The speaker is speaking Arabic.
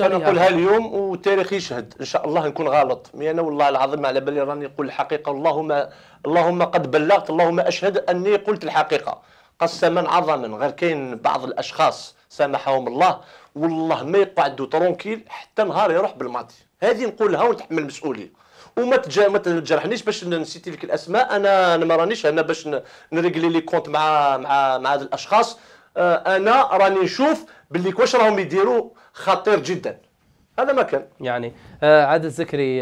انا نقولها اليوم والتاريخ يشهد ان شاء الله نكون غلط مي انا والله العظيم على بالي راني نقول الحقيقه اللهم اللهم قد بلغت اللهم اشهد اني قلت الحقيقه قسما عظما غير كاين بعض الاشخاص سامحهم الله والله ما يقعدوا ترونكيل حتى نهار يروح بالماضي هذه نقولها ونتحمل المسؤوليه وما تجا ما تجرحنيش باش نسيتي لك الاسماء انا انا ما رانيش هنا باش نريكلي لي كونت مع مع مع هاد الاشخاص آه، انا راني نشوف باللي واش راهم يديروا خطير جدا هذا ما كان يعني آه عادل زكري